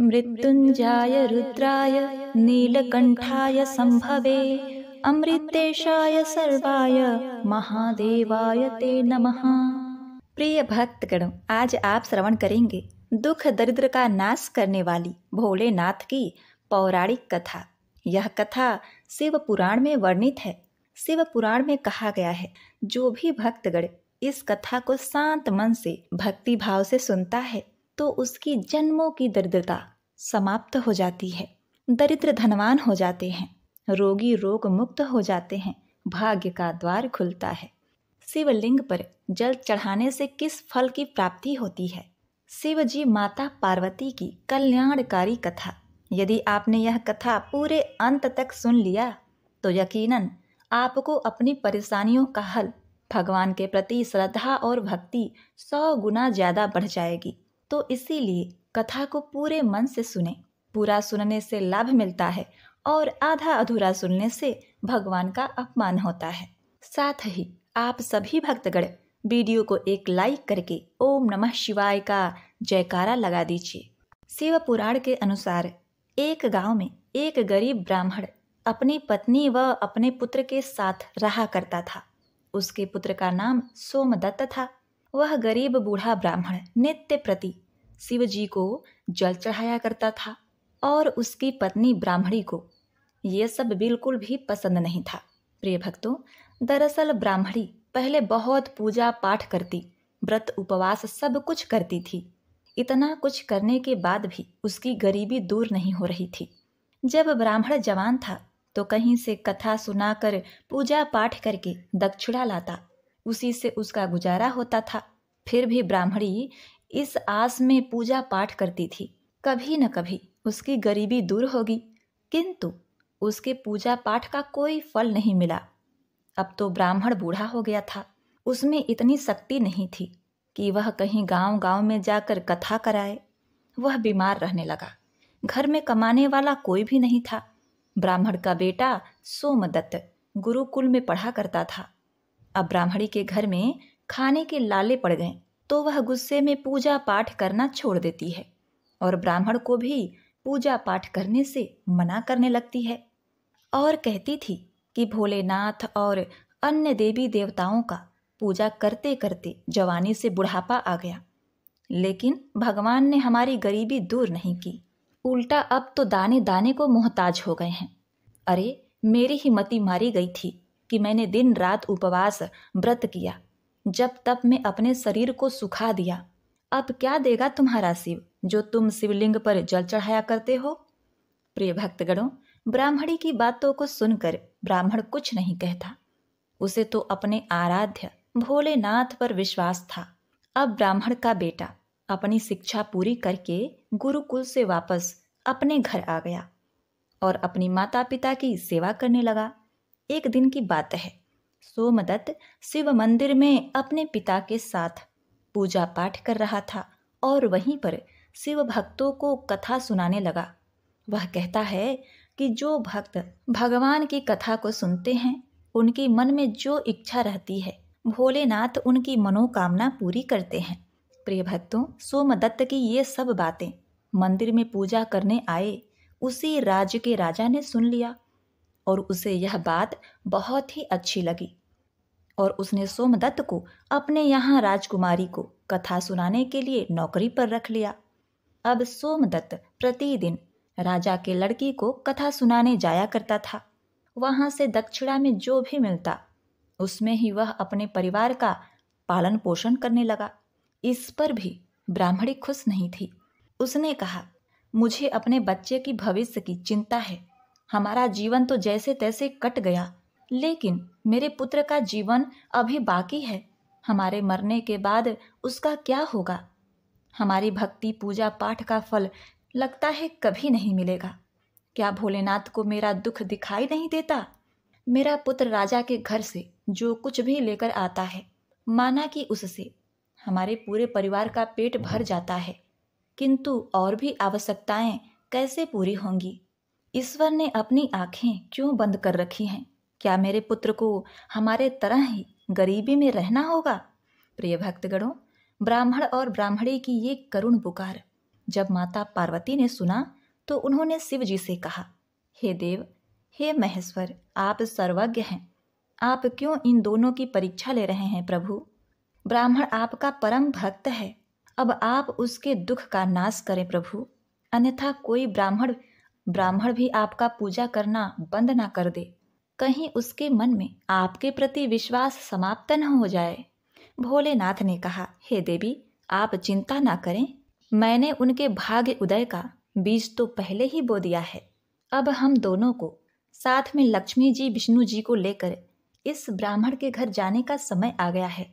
मृत्युंजा रुद्रा नीलकंठा संभव अमृतेशा सर्वाय महादेवाय ते नम प्रिय भक्तगण आज आप श्रवण करेंगे दुख दरिद्र का नाश करने वाली भोलेनाथ की पौराणिक कथा यह कथा शिव पुराण में वर्णित है शिव पुराण में कहा गया है जो भी भक्तगण इस कथा को शांत मन से भक्ति भाव से सुनता है तो उसकी जन्मों की दरिद्रता समाप्त हो जाती है दरिद्र धनवान हो जाते हैं रोगी रोग मुक्त हो जाते हैं भाग्य का द्वार खुलता है शिवलिंग पर जल चढ़ाने से किस फल की प्राप्ति होती है शिव जी माता पार्वती की कल्याणकारी कथा यदि आपने यह कथा पूरे अंत तक सुन लिया तो यकीनन आपको अपनी परेशानियों का हल भगवान के प्रति श्रद्धा और भक्ति सौ गुना ज़्यादा बढ़ जाएगी तो इसीलिए कथा को पूरे मन से सुने पूरा सुनने से लाभ मिलता है और आधा अधूरा सुनने से भगवान का अपमान होता है साथ ही आप सभी भक्तगण वीडियो को एक लाइक करके ओम नमः शिवाय का जयकारा लगा दीजिए शिव पुराण के अनुसार एक गांव में एक गरीब ब्राह्मण अपनी पत्नी व अपने पुत्र के साथ रहा करता था उसके पुत्र का नाम सोमदत्त था वह गरीब बूढ़ा ब्राह्मण नित्य प्रति शिव जी को जल चढ़ाया करता था और उसकी पत्नी ब्राह्मणी को ये सब बिल्कुल भी पसंद नहीं था प्रिय भक्तों दरअसल ब्राह्मणी पहले बहुत पूजा पाठ करती व्रत उपवास सब कुछ करती थी इतना कुछ करने के बाद भी उसकी गरीबी दूर नहीं हो रही थी जब ब्राह्मण जवान था तो कहीं से कथा सुनाकर पूजा पाठ करके दक्षिणा लाता उसी से उसका गुजारा होता था फिर भी ब्राह्मणी इस आस में पूजा पाठ करती थी कभी न कभी उसकी गरीबी दूर होगी किंतु उसके पूजा पाठ का कोई फल नहीं मिला अब तो ब्राह्मण बूढ़ा हो गया था उसमें इतनी शक्ति नहीं थी कि वह कहीं गांव गांव में जाकर कथा कराए वह बीमार रहने लगा घर में कमाने वाला कोई भी नहीं था ब्राह्मण का बेटा सोमदत्त गुरुकुल में पढ़ा करता था अब ब्राह्मणी के घर में खाने के लाले पड़ गए तो वह गुस्से में पूजा पाठ करना छोड़ देती है और ब्राह्मण को भी पूजा पाठ करने से मना करने लगती है और कहती थी कि भोलेनाथ और अन्य देवी देवताओं का पूजा करते करते जवानी से बुढ़ापा आ गया लेकिन भगवान ने हमारी गरीबी दूर नहीं की उल्टा अब तो दाने दाने को मोहताज हो गए हैं अरे मेरी ही मति मारी गई थी कि मैंने दिन रात उपवास व्रत किया जब तप में अपने शरीर को सुखा दिया अब क्या देगा तुम्हारा शिव जो तुम शिवलिंग पर जल चढ़ाया करते हो प्रिय भक्तगणों ब्राह्मणी की बातों को सुनकर ब्राह्मण कुछ नहीं कहता उसे तो अपने आराध्य भोलेनाथ पर विश्वास था अब ब्राह्मण का बेटा अपनी शिक्षा पूरी करके गुरुकुल से वापस अपने घर आ गया और अपनी माता पिता की सेवा करने लगा एक दिन की बात है सोमदत्त शिव मंदिर में अपने पिता के साथ पूजा पाठ कर रहा था और वहीं पर शिव भक्तों को कथा सुनाने लगा वह कहता है कि जो भक्त भगवान की कथा को सुनते हैं उनके मन में जो इच्छा रहती है भोलेनाथ उनकी मनोकामना पूरी करते हैं प्रिय भक्तों सोमदत्त की ये सब बातें मंदिर में पूजा करने आए उसी राज्य के राजा ने सुन लिया और उसे यह बात बहुत ही अच्छी लगी और उसने सोमदत्त को अपने यहाँ राजकुमारी को कथा सुनाने के लिए नौकरी पर रख लिया अब सोमदत्त प्रतिदिन राजा के लड़की को कथा सुनाने जाया करता था वहाँ से दक्षिणा में जो भी मिलता उसमें ही वह अपने परिवार का पालन पोषण करने लगा इस पर भी ब्राह्मणी खुश नहीं थी उसने कहा मुझे अपने बच्चे की भविष्य की चिंता है हमारा जीवन तो जैसे तैसे कट गया लेकिन मेरे पुत्र का जीवन अभी बाकी है हमारे मरने के बाद उसका क्या होगा हमारी भक्ति पूजा पाठ का फल लगता है कभी नहीं मिलेगा क्या भोलेनाथ को मेरा दुख दिखाई नहीं देता मेरा पुत्र राजा के घर से जो कुछ भी लेकर आता है माना कि उससे हमारे पूरे परिवार का पेट भर जाता है किंतु और भी आवश्यकताएं कैसे पूरी होंगी ईश्वर ने अपनी आंखें क्यों बंद कर रखी हैं क्या मेरे पुत्र को हमारे तरह ही गरीबी में रहना होगा प्रिय भक्तगणों ब्राह्मण और ब्राह्मणी की ये करुण पुकार जब माता पार्वती ने सुना तो उन्होंने शिव जी से कहा हे देव हे महेश्वर आप सर्वज्ञ हैं आप क्यों इन दोनों की परीक्षा ले रहे हैं प्रभु ब्राह्मण आपका परम भक्त है अब आप उसके दुख का नाश करें प्रभु अन्यथा कोई ब्राह्मण ब्राह्मण भी आपका पूजा करना बंद ना कर दे कहीं उसके मन में आपके प्रति विश्वास समाप्त न हो जाए भोलेनाथ ने कहा हे देवी आप चिंता ना करें मैंने उनके भाग्य उदय का बीज तो पहले ही बो दिया है अब हम दोनों को साथ में लक्ष्मी जी विष्णु जी को लेकर इस ब्राह्मण के घर जाने का समय आ गया है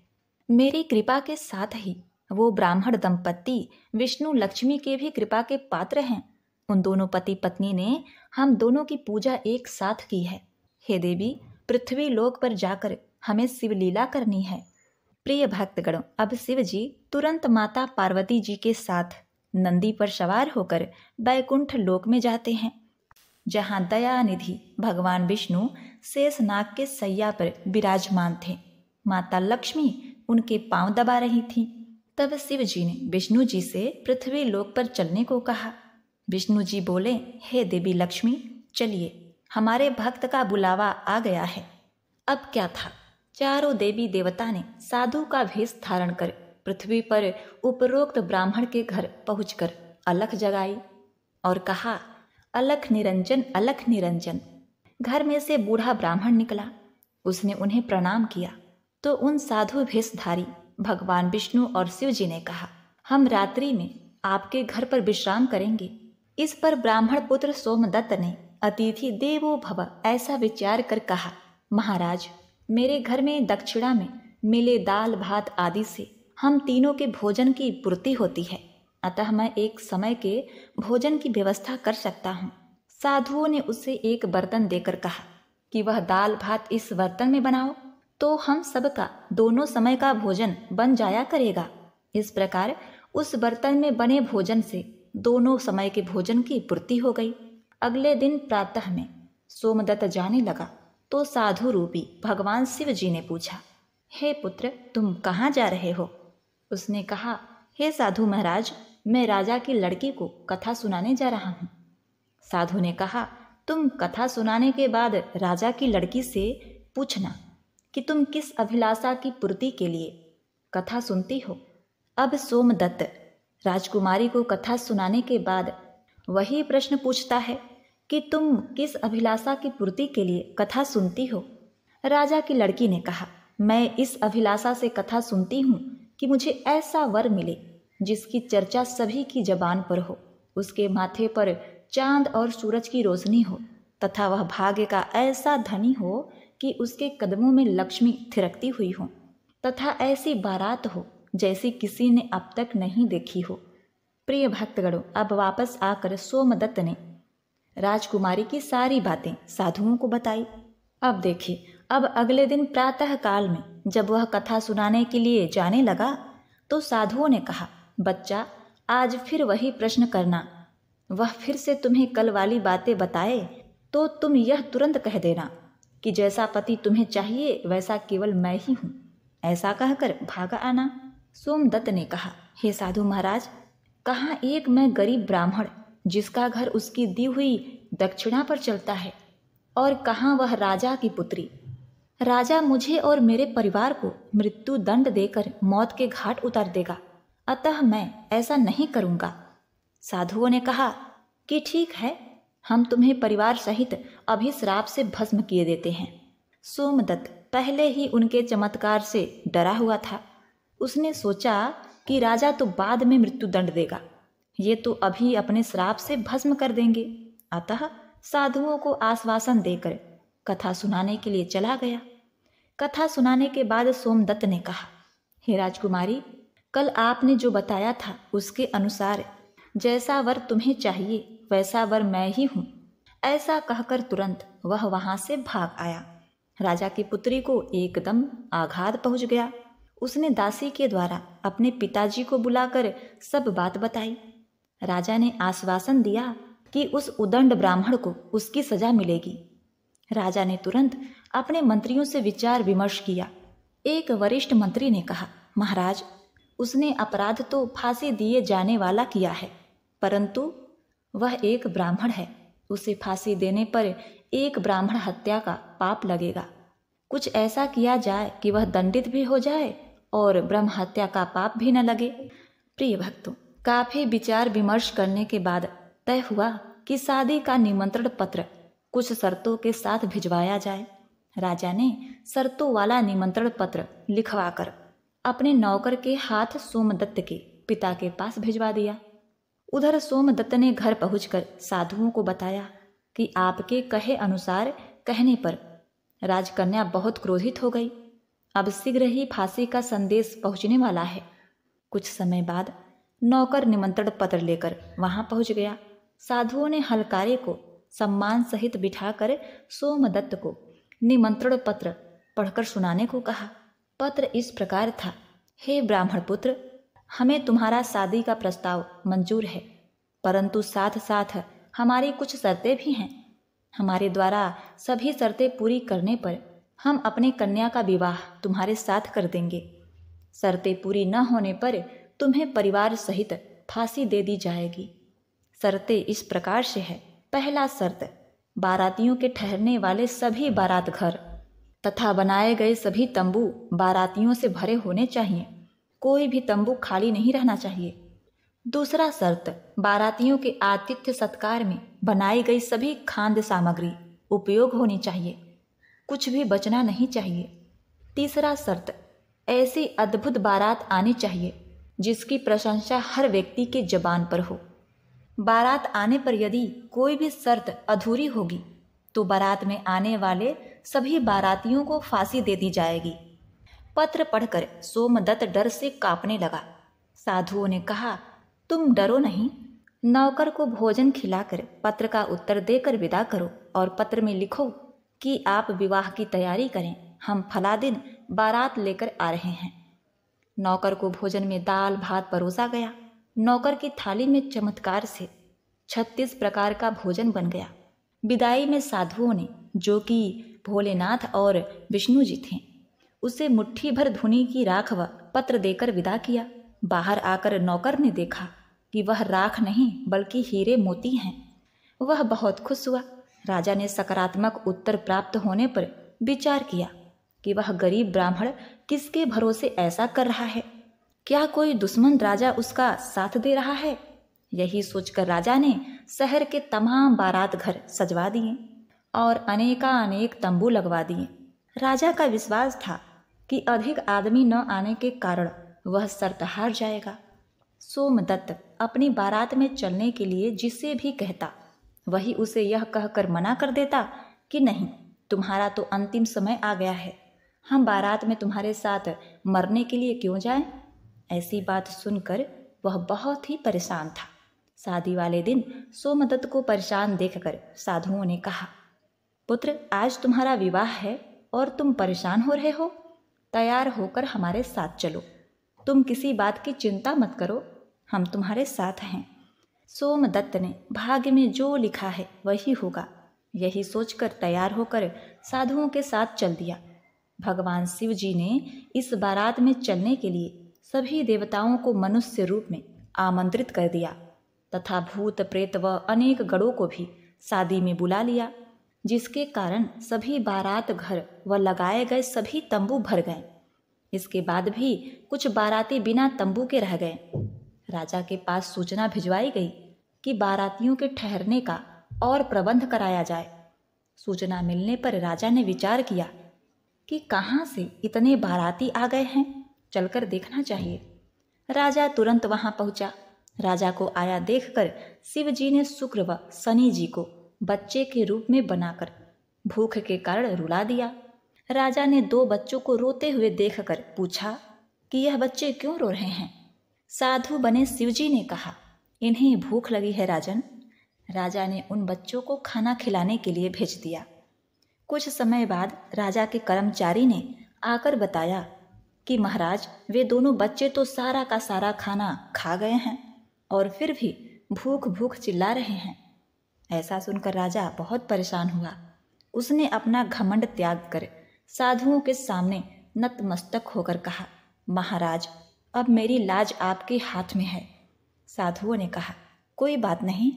मेरी कृपा के साथ ही वो ब्राह्मण दंपत्ति विष्णु लक्ष्मी के भी कृपा के पात्र हैं उन दोनों पति पत्नी ने हम दोनों की पूजा एक साथ की है हे देवी पृथ्वी लोक पर जाकर हमें शिवलीला करनी है प्रिय भक्तगणों अब शिव जी तुरंत माता पार्वती जी के साथ नंदी पर सवार होकर बैकुंठ लोक में जाते हैं जहाँ दया निधि भगवान विष्णु शेषनाग के सैया पर विराजमान थे माता लक्ष्मी उनके पांव दबा रही थी तब शिव जी ने विष्णु जी से पृथ्वी लोक पर चलने को कहा विष्णु जी बोले हे देवी लक्ष्मी चलिए हमारे भक्त का बुलावा आ गया है अब क्या था चारों देवी देवता ने साधु का भेष धारण कर पृथ्वी पर उपरोक्त ब्राह्मण के घर पहुंचकर अलख जगाई और कहा अलख निरंजन अलख निरंजन घर में से बूढ़ा ब्राह्मण निकला उसने उन्हें प्रणाम किया तो उन साधु भेषधारी भगवान विष्णु और शिव जी ने कहा हम रात्रि में आपके घर पर विश्राम करेंगे इस पर ब्राह्मण पुत्र सोमदत्त ने अतिथि देवो भव ऐसा विचार कर कहा महाराज मेरे घर में दक्षिणा में मिले दाल भात आदि से हम तीनों के भोजन की पूर्ति होती है अतः मैं एक समय के भोजन की व्यवस्था कर सकता हूँ साधुओं ने उसे एक बर्तन देकर कहा कि वह दाल भात इस बर्तन में बनाओ तो हम सबका दोनों समय का भोजन बन जाया करेगा इस प्रकार उस बर्तन में बने भोजन से दोनों समय के भोजन की पूर्ति हो गई अगले दिन प्रातः में सोमदत्त जाने लगा तो साधु रूपी भगवान शिव जी ने पूछा हे पुत्र तुम कहाँ जा रहे हो उसने कहा हे साधु महाराज मैं राजा की लड़की को कथा सुनाने जा रहा हूँ साधु ने कहा तुम कथा सुनाने के बाद राजा की लड़की से पूछना कि तुम किस अभिलाषा की पूर्ति के लिए कथा सुनती हो अब सोमदत्त राजकुमारी को कथा सुनाने के बाद वही प्रश्न पूछता है कि तुम किस अभिलाषा की पूर्ति के लिए कथा सुनती हो राजा की लड़की ने कहा मैं इस अभिलाषा से कथा सुनती हूँ कि मुझे ऐसा वर मिले जिसकी चर्चा सभी की जबान पर हो उसके माथे पर चांद और सूरज की रोशनी हो तथा वह भाग्य का ऐसा धनी हो कि उसके कदमों में लक्ष्मी थिरकती हुई हो तथा ऐसी बारात हो जैसी किसी ने अब तक नहीं देखी हो प्रिय भक्तगणों अब वापस आकर सोमदत्त ने राजकुमारी की सारी बातें साधुओं को बताई अब देखिए अब अगले दिन प्रातः काल में जब वह कथा सुनाने के लिए जाने लगा तो साधुओं ने कहा बच्चा आज फिर वही प्रश्न करना वह फिर से तुम्हें कल वाली बातें बताए तो तुम यह तुरंत कह देना कि जैसा पति तुम्हें चाहिए वैसा केवल मैं ही हूँ ऐसा कहकर भागा आना सोमदत्त ने कहा हे साधु महाराज कहाँ एक मैं गरीब ब्राह्मण जिसका घर उसकी दी हुई दक्षिणा पर चलता है और कहाँ वह राजा की पुत्री राजा मुझे और मेरे परिवार को मृत्यु दंड देकर मौत के घाट उतार देगा अतः मैं ऐसा नहीं करूँगा साधुओं ने कहा कि ठीक है हम तुम्हें परिवार सहित अभी श्राप से भस्म किए देते हैं सोमदत्त पहले ही उनके चमत्कार से डरा हुआ था उसने सोचा कि राजा तो बाद में मृत्युदंड देगा ये तो अभी अपने श्राप से भस्म कर देंगे अतः साधुओं को आश्वासन देकर कथा सुनाने के लिए चला गया कथा सुनाने के बाद सोमदत्त ने कहा हे राजकुमारी कल आपने जो बताया था उसके अनुसार जैसा वर तुम्हें चाहिए वैसा वर मैं ही हूँ ऐसा कहकर तुरंत वह वहाँ से भाग आया राजा की पुत्री को एकदम आघात पहुँच गया उसने दासी के द्वारा अपने पिताजी को बुलाकर सब बात बताई राजा ने आश्वासन दिया कि उस उदंड ब्राह्मण को उसकी सजा मिलेगी राजा ने तुरंत अपने मंत्रियों से विचार विमर्श किया एक वरिष्ठ मंत्री ने कहा महाराज उसने अपराध तो फांसी दिए जाने वाला किया है परंतु वह एक ब्राह्मण है उसे फांसी देने पर एक ब्राह्मण हत्या का पाप लगेगा कुछ ऐसा किया जाए कि वह दंडित भी हो जाए और ब्रह्म हत्या का पाप भी न लगे प्रिय भक्तों काफी विचार विमर्श करने के बाद तय हुआ कि शादी का निमंत्रण पत्र कुछ शर्तों के साथ भिजवाया जाए राजा ने शर्तों वाला निमंत्रण पत्र लिखवाकर अपने नौकर के हाथ सोमदत्त के पिता के पास भिजवा दिया उधर सोमदत्त ने घर पहुंचकर साधुओं को बताया कि आपके कहे अनुसार कहने पर राजकन्या बहुत क्रोधित हो गई अब शीघ्र ही फांसी का संदेश पहुंचने वाला है कुछ समय बाद नौकर निमंत्रण पत्र लेकर वहां पहुंच गया साधुओं ने हलकारे को सम्मान सहित बिठाकर सोमदत्त को निमंत्रण पत्र पढ़कर सुनाने को कहा पत्र इस प्रकार था हे ब्राह्मण पुत्र हमें तुम्हारा शादी का प्रस्ताव मंजूर है परंतु साथ साथ हमारी कुछ शर्तें भी हैं हमारे द्वारा सभी शर्तें पूरी करने पर हम अपने कन्या का विवाह तुम्हारे साथ कर देंगे शर्तें पूरी न होने पर तुम्हें परिवार सहित फांसी दे दी जाएगी शर्तें इस प्रकार से है पहला शर्त बारातियों के ठहरने वाले सभी बारात घर तथा बनाए गए सभी तंबू बारातियों से भरे होने चाहिए कोई भी तंबू खाली नहीं रहना चाहिए दूसरा शर्त बारातियों के आतिथ्य सत्कार में बनाई गई सभी खाद्य सामग्री उपयोग होनी चाहिए कुछ भी बचना नहीं चाहिए तीसरा शर्त ऐसी अद्भुत बारात आनी चाहिए जिसकी प्रशंसा हर व्यक्ति के जबान पर हो बारात आने पर यदि कोई भी शर्त अधूरी होगी तो बारात में आने वाले सभी बारातियों को फांसी दे दी जाएगी पत्र पढ़कर सोमदत्त डर से कांपने लगा साधुओं ने कहा तुम डरो नहीं नौकर को भोजन खिलाकर पत्र का उत्तर देकर विदा करो और पत्र में लिखो कि आप विवाह की तैयारी करें हम फला दिन बारात लेकर आ रहे हैं नौकर को भोजन में दाल भात परोसा गया नौकर की थाली में चमत्कार से छत्तीस प्रकार का भोजन बन गया विदाई में साधुओं ने जो कि भोलेनाथ और विष्णु जी थे उसे मुट्ठी भर धुनी की राख व पत्र देकर विदा किया बाहर आकर नौकर ने देखा कि वह राख नहीं बल्कि हीरे मोती हैं वह बहुत खुश हुआ राजा ने सकारात्मक उत्तर प्राप्त होने पर विचार किया कि वह गरीब ब्राह्मण किसके भरोसे ऐसा कर रहा है क्या कोई दुश्मन राजा उसका साथ दे रहा है यही सोचकर राजा ने शहर के तमाम बारात घर सजवा दिए और अनेकानेक तंबू लगवा दिए राजा का विश्वास था कि अधिक आदमी न आने के कारण वह हार जाएगा सोमदत्त अपनी बारात में चलने के लिए जिसे भी कहता वही उसे यह कहकर मना कर देता कि नहीं तुम्हारा तो अंतिम समय आ गया है हम बारात में तुम्हारे साथ मरने के लिए क्यों जाएं? ऐसी बात सुनकर वह बहुत ही परेशान था शादी वाले दिन सोमदत्त को परेशान देखकर साधुओं ने कहा पुत्र आज तुम्हारा विवाह है और तुम परेशान हो रहे हो तैयार होकर हमारे साथ चलो तुम किसी बात की चिंता मत करो हम तुम्हारे साथ हैं सोमदत्त ने भाग्य में जो लिखा है वही होगा यही सोचकर तैयार होकर साधुओं के साथ चल दिया भगवान शिव जी ने इस बारात में चलने के लिए सभी देवताओं को मनुष्य रूप में आमंत्रित कर दिया तथा भूत प्रेत व अनेक गणों को भी शादी में बुला लिया जिसके कारण सभी बारात घर व लगाए गए सभी तंबू भर गए इसके बाद भी कुछ बाराती बिना तंबू के रह गए राजा के पास सूचना भिजवाई गई कि बारातियों के ठहरने का और प्रबंध कराया जाए सूचना मिलने पर राजा ने विचार किया कि कहाँ से इतने बाराती आ गए हैं चलकर देखना चाहिए राजा तुरंत वहां पहुंचा राजा को आया देखकर शिव जी ने शुक्र व शनि जी को बच्चे के रूप में बनाकर भूख के कारण रुला दिया राजा ने दो बच्चों को रोते हुए देखकर पूछा कि यह बच्चे क्यों रो रहे हैं साधु बने शिवजी ने कहा इन्हें भूख लगी है राजन राजा ने उन बच्चों को खाना खिलाने के लिए भेज दिया कुछ समय बाद राजा के कर्मचारी ने आकर बताया कि महाराज वे दोनों बच्चे तो सारा का सारा खाना खा गए हैं और फिर भी भूख भूख चिल्ला रहे हैं ऐसा सुनकर राजा बहुत परेशान हुआ उसने अपना घमंड त्याग कर साधुओं के सामने नतमस्तक होकर कहा महाराज अब मेरी लाज आपके हाथ में है साधुओं ने कहा कोई बात नहीं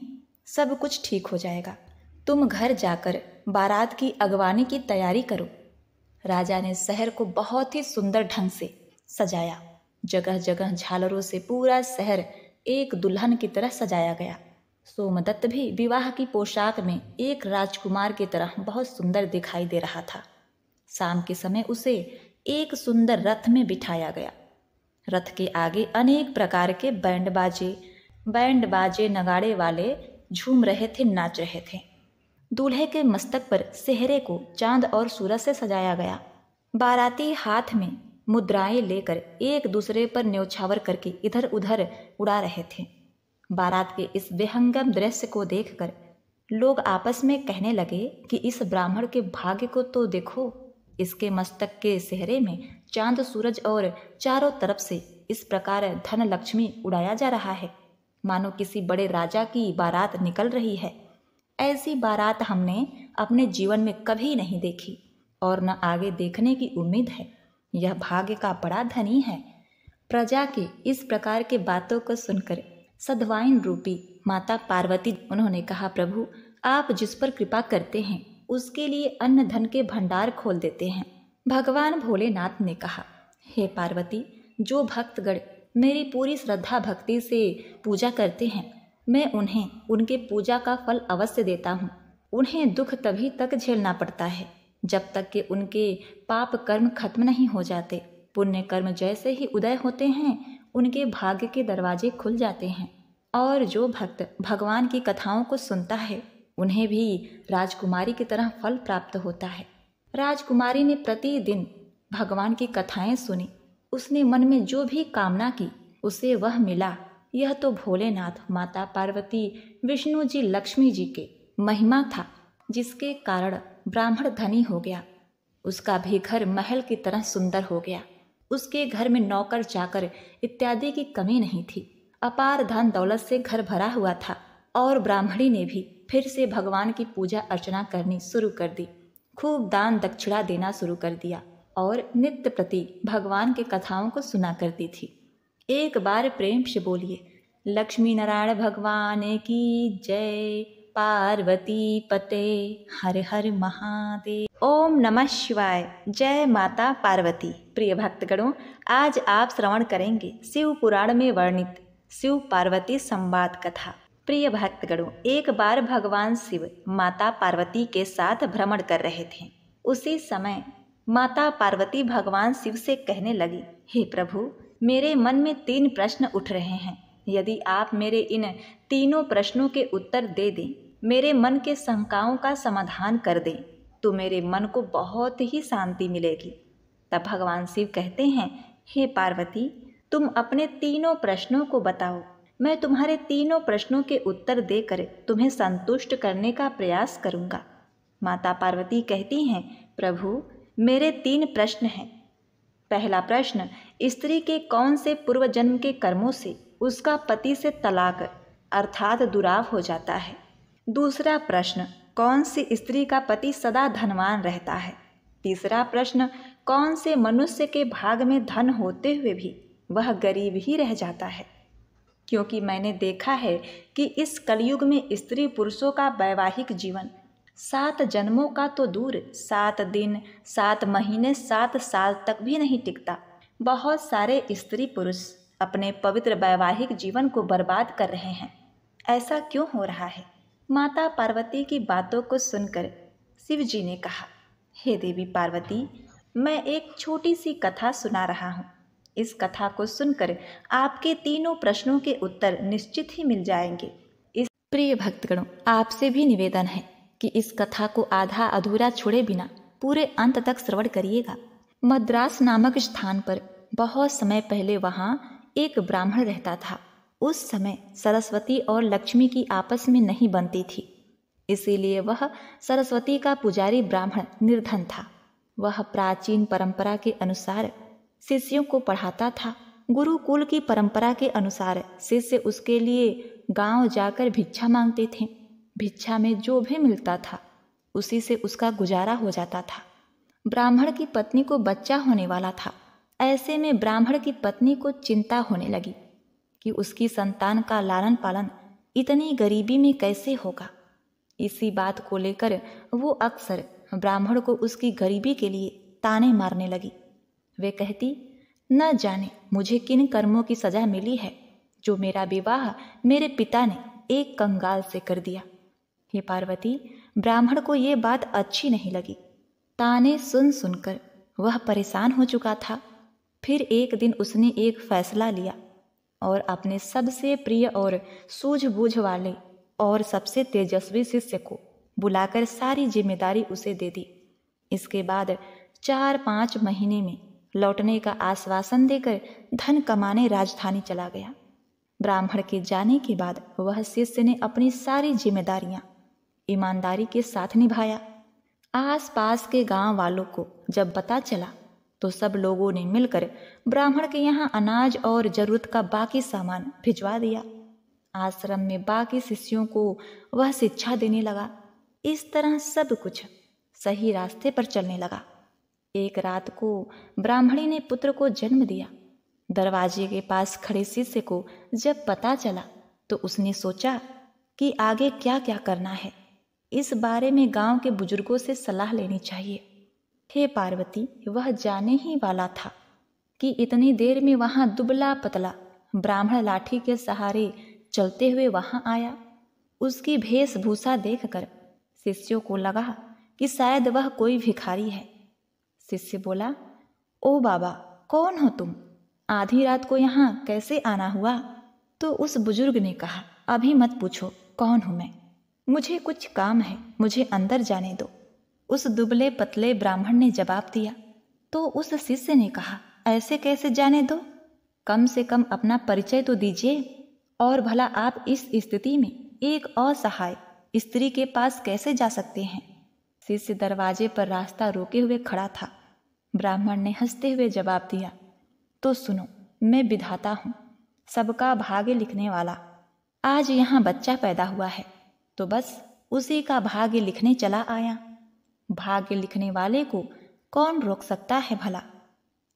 सब कुछ ठीक हो जाएगा तुम घर जाकर बारात की अगवानी की तैयारी करो राजा ने शहर को बहुत ही सुंदर ढंग से सजाया जगह जगह झालरों से पूरा शहर एक दुल्हन की तरह सजाया गया सोमदत्त भी विवाह की पोशाक में एक राजकुमार की तरह बहुत सुंदर दिखाई दे रहा था शाम के समय उसे एक सुंदर रथ में बिठाया गया रथ के आगे अनेक प्रकार के बैंड बाजे बैंड बाजे नगाड़े वाले झूम रहे थे नाच रहे थे दूल्हे के मस्तक पर सेहरे को चांद और सूरज से सजाया गया बाराती हाथ में मुद्राएं लेकर एक दूसरे पर न्योछावर करके इधर उधर उड़ा रहे थे बारात के इस बेहंगम दृश्य को देखकर लोग आपस में कहने लगे कि इस ब्राह्मण के भाग्य को तो देखो इसके मस्तक के सेहरे में चांद सूरज और चारों तरफ से इस प्रकार धन लक्ष्मी उड़ाया जा रहा है मानो किसी बड़े राजा की बारात निकल रही है ऐसी बारात हमने अपने जीवन में कभी नहीं देखी और न आगे देखने की उम्मीद है यह भाग्य का बड़ा धनी है प्रजा के इस प्रकार के बातों को सुनकर सदवाइन रूपी माता पार्वती उन्होंने कहा प्रभु आप जिस पर कृपा करते हैं उसके लिए अन्न धन के भंडार खोल देते हैं भगवान भोलेनाथ ने कहा हे पार्वती जो भक्तगण मेरी पूरी श्रद्धा भक्ति से पूजा करते हैं मैं उन्हें उनके पूजा का फल अवश्य देता हूँ उन्हें दुख तभी तक झेलना पड़ता है जब तक कि उनके पाप कर्म खत्म नहीं हो जाते पुण्य कर्म जैसे ही उदय होते हैं उनके भाग्य के दरवाजे खुल जाते हैं और जो भक्त भगवान की कथाओं को सुनता है उन्हें भी राजकुमारी की तरह फल प्राप्त होता है राजकुमारी ने प्रतिदिन भगवान की कथाएं सुनी उसने मन में जो भी कामना की उसे वह मिला यह तो भोलेनाथ माता पार्वती विष्णु जी लक्ष्मी जी के महिमा था जिसके कारण ब्राह्मण धनी हो गया उसका भी घर महल की तरह सुंदर हो गया उसके घर में नौकर चाकर इत्यादि की कमी नहीं थी अपार धन दौलत से घर भरा हुआ था और ब्राह्मणी ने भी फिर से भगवान की पूजा अर्चना करनी शुरू कर दी खूब दान दक्षिणा देना शुरू कर दिया और नित्य प्रति भगवान के कथाओं को सुना करती थी एक बार प्रेम से बोलिए लक्ष्मी नारायण भगवान की जय पार्वती पते हर हर महादेव ओम नमः शिवाय जय माता पार्वती प्रिय भक्तगणों आज आप श्रवण करेंगे शिव पुराण में वर्णित शिव पार्वती संवाद कथा प्रिय भक्तगणों एक बार भगवान शिव माता पार्वती के साथ भ्रमण कर रहे थे उसी समय माता पार्वती भगवान शिव से कहने लगी हे प्रभु मेरे मन में तीन प्रश्न उठ रहे हैं यदि आप मेरे इन तीनों प्रश्नों के उत्तर दे दें मेरे मन के शंकाओं का समाधान कर दें तो मेरे मन को बहुत ही शांति मिलेगी तब भगवान शिव कहते हैं हे पार्वती तुम अपने तीनों प्रश्नों को बताओ मैं तुम्हारे तीनों प्रश्नों के उत्तर देकर तुम्हें संतुष्ट करने का प्रयास करूंगा माता पार्वती कहती हैं प्रभु मेरे तीन प्रश्न हैं पहला प्रश्न स्त्री के कौन से पूर्व जन्म के कर्मों से उसका पति से तलाक अर्थात दुराव हो जाता है दूसरा प्रश्न कौन सी स्त्री का पति सदा धनवान रहता है तीसरा प्रश्न कौन से मनुष्य के भाग में धन होते हुए भी वह गरीब ही रह जाता है क्योंकि मैंने देखा है कि इस कलयुग में स्त्री पुरुषों का वैवाहिक जीवन सात जन्मों का तो दूर सात दिन सात महीने सात साल तक भी नहीं टिकता बहुत सारे स्त्री पुरुष अपने पवित्र वैवाहिक जीवन को बर्बाद कर रहे हैं ऐसा क्यों हो रहा है माता पार्वती की बातों को सुनकर शिव जी ने कहा हे देवी पार्वती मैं एक छोटी सी कथा सुना रहा हूँ इस कथा को सुनकर आपके तीनों प्रश्नों के उत्तर निश्चित ही मिल जाएंगे इस प्रिय भक्तगणों आपसे भी निवेदन है कि इस कथा को आधा अधूरा छोड़े बिना पूरे अंत तक श्रवण करिएगा मद्रास नामक स्थान पर बहुत समय पहले वहाँ एक ब्राह्मण रहता था उस समय सरस्वती और लक्ष्मी की आपस में नहीं बनती थी इसीलिए वह सरस्वती का पुजारी ब्राह्मण निर्धन था वह प्राचीन परंपरा के अनुसार शिष्यों को पढ़ाता था गुरुकुल की परंपरा के अनुसार शिष्य उसके लिए गांव जाकर भिक्षा मांगते थे भिक्षा में जो भी मिलता था उसी से उसका गुजारा हो जाता था ब्राह्मण की पत्नी को बच्चा होने वाला था ऐसे में ब्राह्मण की पत्नी को चिंता होने लगी कि उसकी संतान का लालन पालन इतनी गरीबी में कैसे होगा इसी बात को लेकर वो अक्सर ब्राह्मण को उसकी गरीबी के लिए ताने मारने लगी वे कहती न जाने मुझे किन कर्मों की सजा मिली है जो मेरा विवाह मेरे पिता ने एक कंगाल से कर दिया हे पार्वती ब्राह्मण को ये बात अच्छी नहीं लगी ताने सुन सुनकर वह परेशान हो चुका था फिर एक दिन उसने एक फैसला लिया और अपने सबसे प्रिय और सूझबूझ वाले और सबसे तेजस्वी शिष्य को बुलाकर सारी जिम्मेदारी उसे दे दी इसके बाद चार पाँच महीने में लौटने का आश्वासन देकर धन कमाने राजधानी चला गया ब्राह्मण के जाने के बाद वह शिष्य ने अपनी सारी जिम्मेदारियां ईमानदारी के साथ निभाया आसपास के गांव वालों को जब पता चला तो सब लोगों ने मिलकर ब्राह्मण के यहाँ अनाज और जरूरत का बाकी सामान भिजवा दिया आश्रम में बाकी शिष्यों को वह शिक्षा देने लगा इस तरह सब कुछ सही रास्ते पर चलने लगा एक रात को ब्राह्मणी ने पुत्र को जन्म दिया दरवाजे के पास खड़े शिष्य को जब पता चला तो उसने सोचा कि आगे क्या क्या करना है इस बारे में गांव के बुजुर्गों से सलाह लेनी चाहिए हे पार्वती वह जाने ही वाला था कि इतनी देर में वहां दुबला पतला ब्राह्मण लाठी के सहारे चलते हुए वहां आया उसकी भेषभूषा देखकर शिष्यों को लगा कि शायद वह कोई भिखारी है शिष्य बोला ओ बाबा कौन हो तुम आधी रात को यहाँ कैसे आना हुआ तो उस बुजुर्ग ने कहा अभी मत पूछो कौन हूँ मैं मुझे कुछ काम है मुझे अंदर जाने दो उस दुबले पतले ब्राह्मण ने जवाब दिया तो उस शिष्य ने कहा ऐसे कैसे जाने दो कम से कम अपना परिचय तो दीजिए और भला आप इस स्थिति में एक असहाय स्त्री के पास कैसे जा सकते हैं शिष्य दरवाजे पर रास्ता रोके हुए खड़ा था ब्राह्मण ने हंसते हुए जवाब दिया तो सुनो मैं विधाता हूँ सबका भाग्य लिखने वाला आज यहाँ बच्चा पैदा हुआ है तो बस उसी का भाग्य लिखने चला आया भाग्य लिखने वाले को कौन रोक सकता है भला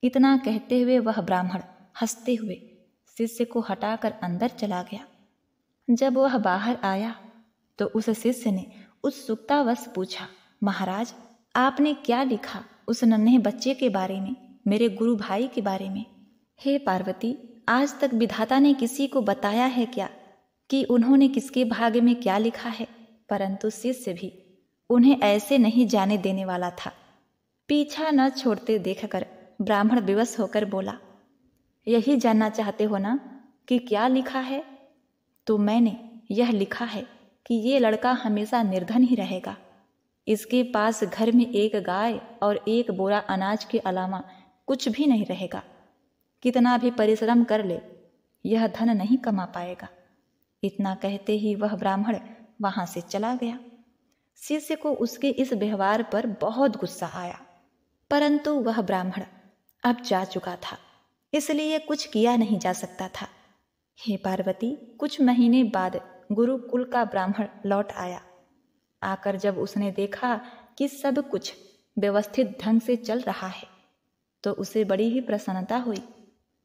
इतना कहते हुए वह ब्राह्मण हंसते हुए शिष्य को हटाकर अंदर चला गया जब वह बाहर आया तो उस शिष्य ने उत्सुकतावश पूछा महाराज आपने क्या लिखा उस नन्हे बच्चे के बारे में मेरे गुरु भाई के बारे में हे पार्वती आज तक विधाता ने किसी को बताया है क्या कि उन्होंने किसके भाग्य में क्या लिखा है परंतु शिष्य भी उन्हें ऐसे नहीं जाने देने वाला था पीछा न छोड़ते देखकर ब्राह्मण विवश होकर बोला यही जानना चाहते हो ना कि क्या लिखा है तो मैंने यह लिखा है कि ये लड़का हमेशा निर्धन ही रहेगा इसके पास घर में एक गाय और एक बोरा अनाज के अलावा कुछ भी नहीं रहेगा कितना भी परिश्रम कर ले यह धन नहीं कमा पाएगा इतना कहते ही वह ब्राह्मण वहां से चला गया शिष्य को उसके इस व्यवहार पर बहुत गुस्सा आया परंतु वह ब्राह्मण अब जा चुका था इसलिए कुछ किया नहीं जा सकता था हे पार्वती कुछ महीने बाद गुरुकुल का ब्राह्मण लौट आया आकर जब उसने देखा कि सब कुछ व्यवस्थित ढंग से चल रहा है तो उसे बड़ी ही प्रसन्नता हुई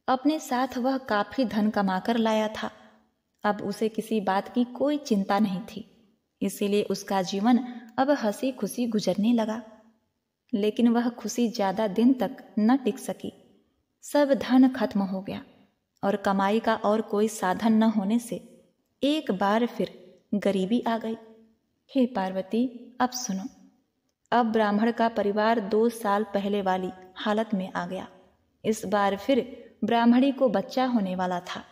अपने साथ वह काफी धन कमाकर लाया था अब उसे किसी बात की कोई चिंता नहीं थी इसीलिए उसका जीवन अब हंसी खुशी गुजरने लगा लेकिन वह खुशी ज्यादा दिन तक न टिक सकी सब धन खत्म हो गया और कमाई का और कोई साधन न होने से एक बार फिर गरीबी आ गई हे पार्वती अब सुनो अब ब्राह्मण का परिवार दो साल पहले वाली हालत में आ गया इस बार फिर ब्राह्मणी को बच्चा होने वाला था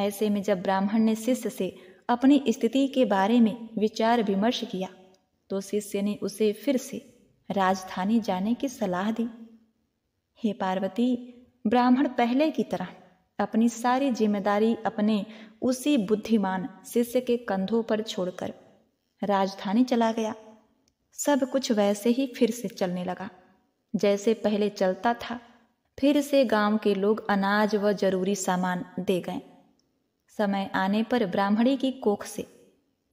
ऐसे में जब ब्राह्मण ने शिष्य से अपनी स्थिति के बारे में विचार विमर्श किया तो शिष्य ने उसे फिर से राजधानी जाने की सलाह दी हे पार्वती ब्राह्मण पहले की तरह अपनी सारी जिम्मेदारी अपने उसी बुद्धिमान शिष्य के कंधों पर छोड़कर राजधानी चला गया सब कुछ वैसे ही फिर से चलने लगा जैसे पहले चलता था फिर से गांव के लोग अनाज व जरूरी सामान दे गए समय आने पर ब्राह्मणी की कोख से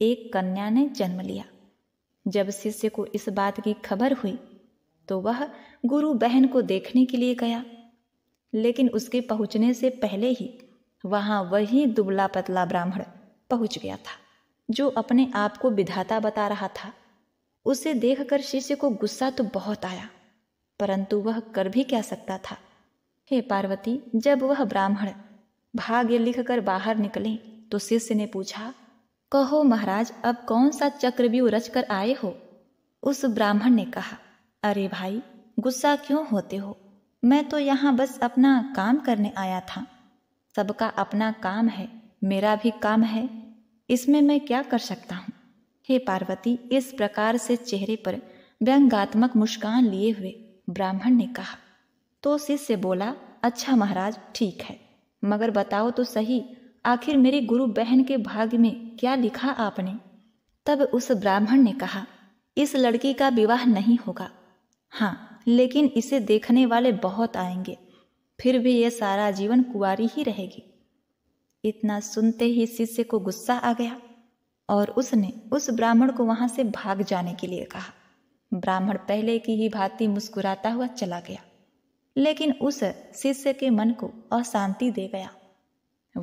एक कन्या ने जन्म लिया जब शिष्य को इस बात की खबर हुई तो वह गुरु बहन को देखने के लिए गया लेकिन उसके पहुंचने से पहले ही वहां वही दुबला पतला ब्राह्मण पहुंच गया था जो अपने आप को विधाता बता रहा था उसे देखकर शिष्य को गुस्सा तो बहुत आया परंतु वह कर भी क्या सकता था हे पार्वती जब वह ब्राह्मण भाग्य लिखकर बाहर निकले तो शिष्य ने पूछा कहो महाराज अब कौन सा चक्रव्यूह रच कर आए हो उस ब्राह्मण ने कहा अरे भाई गुस्सा क्यों होते हो मैं तो यहाँ बस अपना काम करने आया था सबका अपना काम है मेरा भी काम है इसमें मैं क्या कर सकता हूँ हे पार्वती इस प्रकार से चेहरे पर व्यंगात्मक मुस्कान लिए हुए ब्राह्मण ने कहा तो शिष्य बोला अच्छा महाराज ठीक है मगर बताओ तो सही आखिर मेरी गुरु बहन के भाग्य में क्या लिखा आपने तब उस ब्राह्मण ने कहा इस लड़की का विवाह नहीं होगा हाँ लेकिन इसे देखने वाले बहुत आएंगे फिर भी ये सारा जीवन कुआरी ही रहेगी इतना सुनते ही शिष्य को गुस्सा आ गया और उसने उस ब्राह्मण को वहां से भाग जाने के लिए कहा ब्राह्मण पहले की ही भांति मुस्कुराता हुआ चला गया लेकिन उस शिष्य के मन को अशांति दे गया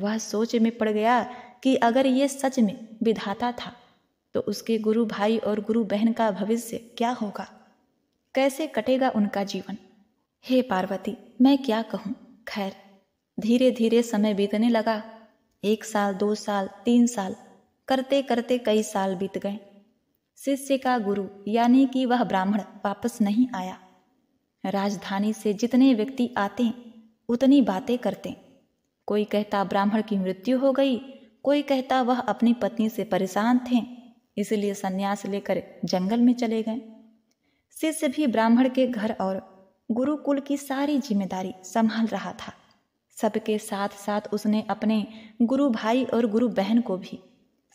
वह सोच में पड़ गया कि अगर ये सच में विधाता था तो उसके गुरु भाई और गुरु बहन का भविष्य क्या होगा कैसे कटेगा उनका जीवन हे पार्वती मैं क्या कहूँ खैर धीरे धीरे समय बीतने लगा एक साल दो साल तीन साल करते करते कई साल बीत गए शिष्य का गुरु यानी कि वह ब्राह्मण वापस नहीं आया राजधानी से जितने व्यक्ति आते उतनी बातें करते कोई कहता ब्राह्मण की मृत्यु हो गई कोई कहता वह अपनी पत्नी से परेशान थे इसलिए संन्यास लेकर जंगल में चले गए शिष्य भी ब्राह्मण के घर और गुरुकुल की सारी जिम्मेदारी संभाल रहा था सबके साथ साथ उसने अपने गुरु भाई और गुरु बहन को भी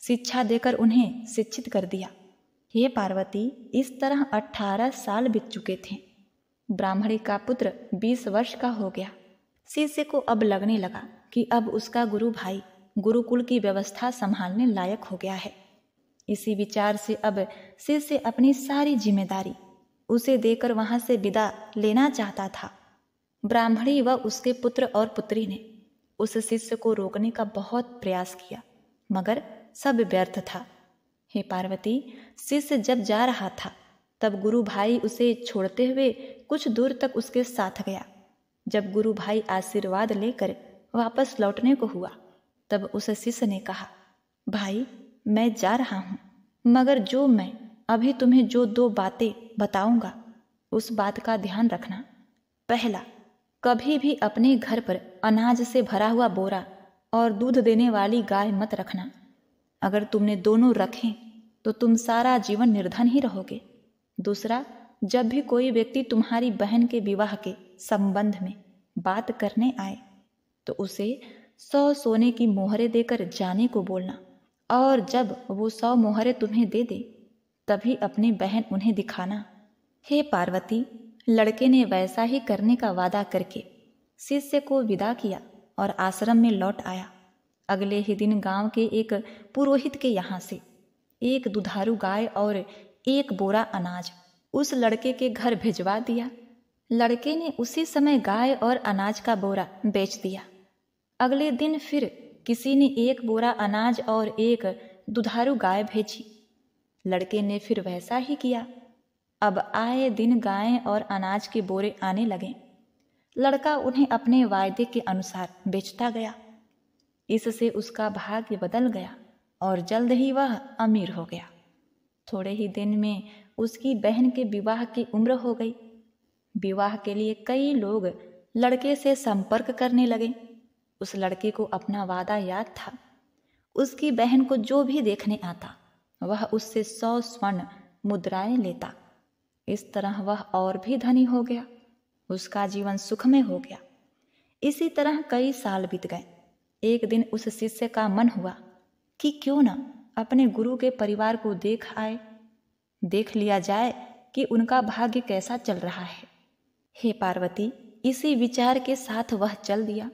शिक्षा देकर उन्हें शिक्षित कर दिया हे पार्वती इस तरह अठारह साल बीत चुके थे ब्राह्मणी का पुत्र बीस वर्ष का हो गया शिष्य को अब लगने लगा कि अब उसका गुरु भाई गुरुकुल की व्यवस्था संभालने लायक हो गया है इसी विचार से अब शिष्य अपनी सारी जिम्मेदारी उसे देकर वहां से विदा लेना चाहता था ब्राह्मणी व उसके पुत्र और पुत्री ने उस शिष्य को रोकने का बहुत प्रयास किया मगर सब व्यर्थ था हे पार्वती शिष्य जब जा रहा था तब गुरु भाई उसे छोड़ते हुए कुछ दूर तक उसके साथ गया जब गुरु भाई आशीर्वाद लेकर वापस लौटने को हुआ तब उस शिष्य ने कहा भाई मैं जा रहा हूँ मगर जो मैं अभी तुम्हें जो दो बातें बताऊंगा उस बात का ध्यान रखना पहला कभी भी अपने घर पर अनाज से भरा हुआ बोरा और दूध देने वाली गाय मत रखना अगर तुमने दोनों रखें तो तुम सारा जीवन निर्धन ही रहोगे दूसरा जब भी कोई व्यक्ति तुम्हारी बहन के विवाह के संबंध में बात करने आए तो उसे सौ सोने की मोहरे देकर जाने को बोलना और जब वो सौ मोहरे तुम्हें दे दे तभी अपनी बहन उन्हें दिखाना हे पार्वती लड़के ने वैसा ही करने का वादा करके शिष्य को विदा किया और आश्रम में लौट आया अगले ही दिन गांव के एक पुरोहित के यहाँ से एक दुधारू गाय और एक बोरा अनाज उस लड़के के घर भिजवा दिया लड़के ने उसी समय गाय और अनाज का बोरा बेच दिया अगले दिन फिर किसी ने एक बोरा अनाज और एक दुधारू गाय भेजी लड़के ने फिर वैसा ही किया अब आए दिन गायें और अनाज के बोरे आने लगे लड़का उन्हें अपने वायदे के अनुसार बेचता गया इससे उसका भाग्य बदल गया और जल्द ही वह अमीर हो गया थोड़े ही दिन में उसकी बहन के विवाह की उम्र हो गई विवाह के लिए कई लोग लड़के से संपर्क करने लगे उस लड़के को अपना वादा याद था उसकी बहन को जो भी देखने आता वह उससे सौ स्वर्ण मुद्राएं लेता इस तरह वह और भी धनी हो गया उसका जीवन सुख में हो गया इसी तरह कई साल बीत गए एक दिन उस शिष्य का मन हुआ कि क्यों न अपने गुरु के परिवार को देख आए देख लिया जाए कि उनका भाग्य कैसा चल रहा है हे पार्वती इसी विचार के साथ वह चल दिया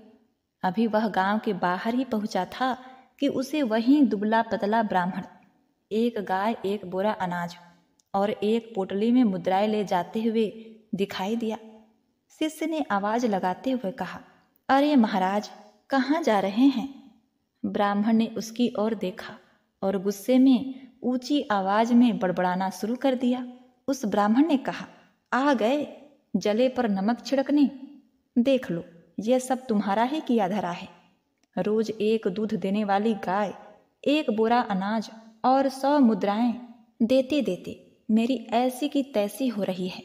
अभी वह गांव के बाहर ही पहुंचा था कि उसे वहीं दुबला पतला ब्राह्मण एक गाय एक बोरा अनाज और एक पोटली में मुद्राएं ले जाते हुए दिखाई दिया शिष्य ने आवाज लगाते हुए कहा अरे महाराज कहाँ जा रहे हैं ब्राह्मण ने उसकी ओर देखा और गुस्से में ऊंची आवाज में बड़बड़ाना शुरू कर दिया उस ब्राह्मण ने कहा आ गए जले पर नमक छिड़कने देख लो यह सब तुम्हारा ही किया धरा है रोज एक दूध देने वाली गाय एक बोरा अनाज और सौ मुद्राएं देते देते मेरी ऐसी की तैसी हो रही है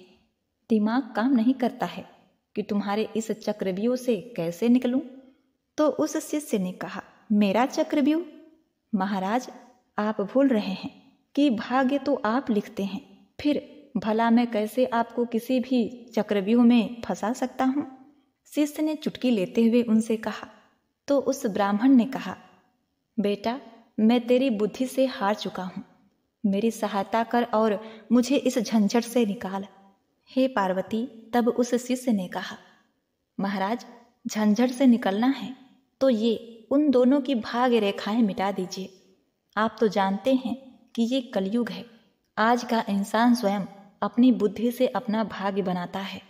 दिमाग काम नहीं करता है कि तुम्हारे इस चक्रव्यूह से कैसे निकलूं? तो उस शिष्य ने कहा मेरा चक्रव्यूह महाराज आप भूल रहे हैं कि भाग्य तो आप लिखते हैं फिर भला मैं कैसे आपको किसी भी चक्रव्यूह में फंसा सकता हूँ शिष्य ने चुटकी लेते हुए उनसे कहा तो उस ब्राह्मण ने कहा बेटा मैं तेरी बुद्धि से हार चुका हूँ मेरी सहायता कर और मुझे इस झंझट से निकाल हे पार्वती तब उस शिष्य ने कहा महाराज झंझट से निकलना है तो ये उन दोनों की भाग्य रेखाएं मिटा दीजिए आप तो जानते हैं कि ये कलयुग है आज का इंसान स्वयं अपनी बुद्धि से अपना भाग्य बनाता है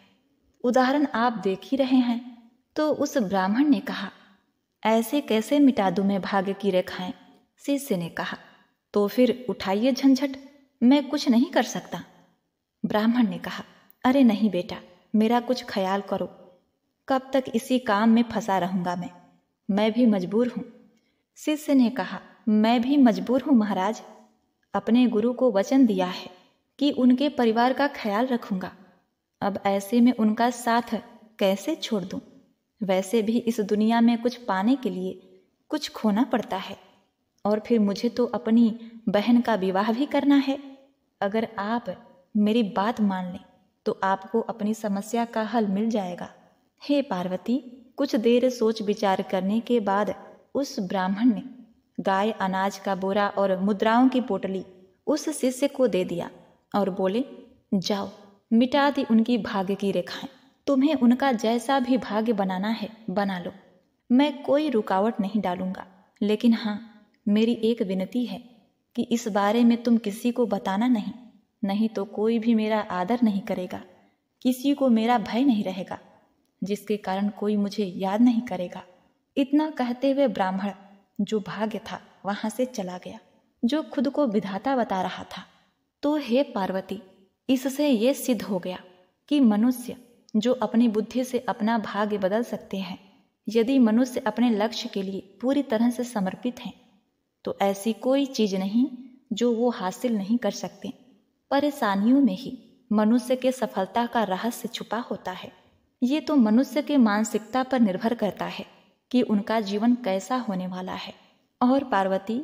उदाहरण आप देख ही रहे हैं तो उस ब्राह्मण ने कहा ऐसे कैसे मिटा दूं मैं भाग्य की रेखाएं शिष्य ने कहा तो फिर उठाइए झंझट मैं कुछ नहीं कर सकता ब्राह्मण ने कहा अरे नहीं बेटा मेरा कुछ ख्याल करो कब तक इसी काम में फंसा रहूंगा मैं मैं भी मजबूर हूँ शिष्य ने कहा मैं भी मजबूर हूँ महाराज अपने गुरु को वचन दिया है कि उनके परिवार का ख्याल रखूंगा अब ऐसे में उनका साथ कैसे छोड़ दूँ वैसे भी इस दुनिया में कुछ पाने के लिए कुछ खोना पड़ता है और फिर मुझे तो अपनी बहन का विवाह भी करना है अगर आप मेरी बात मान लें तो आपको अपनी समस्या का हल मिल जाएगा हे पार्वती कुछ देर सोच विचार करने के बाद उस ब्राह्मण ने गाय अनाज का बोरा और मुद्राओं की पोटली उस शिष्य को दे दिया और बोले जाओ मिटा दी उनकी भाग्य की रेखाएं तुम्हें उनका जैसा भी भाग्य बनाना है बना लो मैं कोई रुकावट नहीं डालूंगा लेकिन हाँ मेरी एक विनती है कि इस बारे में तुम किसी को बताना नहीं नहीं तो कोई भी मेरा आदर नहीं करेगा किसी को मेरा भय नहीं रहेगा जिसके कारण कोई मुझे याद नहीं करेगा इतना कहते हुए ब्राह्मण जो भाग्य था वहां से चला गया जो खुद को विधाता बता रहा था तो हे पार्वती इससे ये सिद्ध हो गया कि मनुष्य जो अपनी बुद्धि से अपना भाग्य बदल सकते हैं यदि मनुष्य अपने लक्ष्य के लिए पूरी तरह से समर्पित हैं तो ऐसी कोई चीज नहीं जो वो हासिल नहीं कर सकते परेशानियों में ही मनुष्य के सफलता का रहस्य छुपा होता है ये तो मनुष्य के मानसिकता पर निर्भर करता है कि उनका जीवन कैसा होने वाला है और पार्वती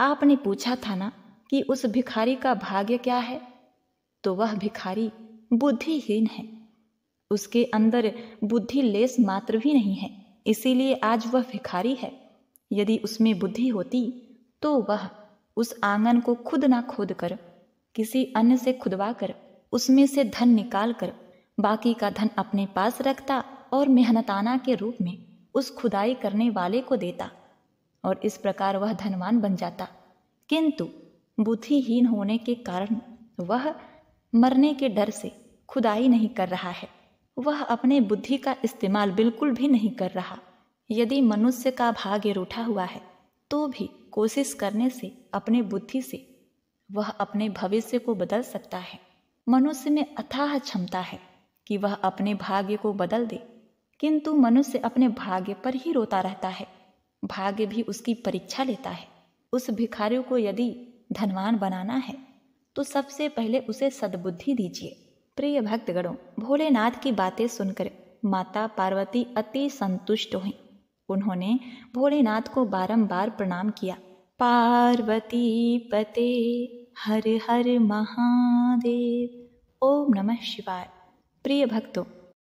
आपने पूछा था ना कि उस भिखारी का भाग्य क्या है तो वह भिखारी बुद्धिहीन है उसके अंदर बुद्धि लेस मात्र भी नहीं है इसीलिए आज वह भिखारी है यदि उसमें बुद्धि होती तो वह उस आंगन को खुद ना खोद कर किसी अन्य से खुदवा कर उसमें से धन निकाल कर बाकी का धन अपने पास रखता और मेहनताना के रूप में उस खुदाई करने वाले को देता और इस प्रकार वह धनवान बन जाता किंतु बुद्धिहीन होने के कारण वह मरने के डर से खुदाई नहीं कर रहा है वह अपने बुद्धि का इस्तेमाल बिल्कुल भी नहीं कर रहा यदि मनुष्य का भाग्य रूठा हुआ है तो भी कोशिश करने से अपने बुद्धि से वह अपने भविष्य को बदल सकता है मनुष्य में अथाह क्षमता है कि वह अपने भाग्य को बदल दे किंतु मनुष्य अपने भाग्य पर ही रोता रहता है भाग्य भी उसकी परीक्षा लेता है उस भिखारी को यदि धनवान बनाना है तो सबसे पहले उसे सद्बुद्धि दीजिए प्रिय भक्तगणों भोलेनाथ की बातें सुनकर माता पार्वती अति संतुष्ट हुई उन्होंने भोलेनाथ को बारंबार प्रणाम किया पार्वती पते हर हर महादेव ओम नमः शिवाय प्रिय भक्तों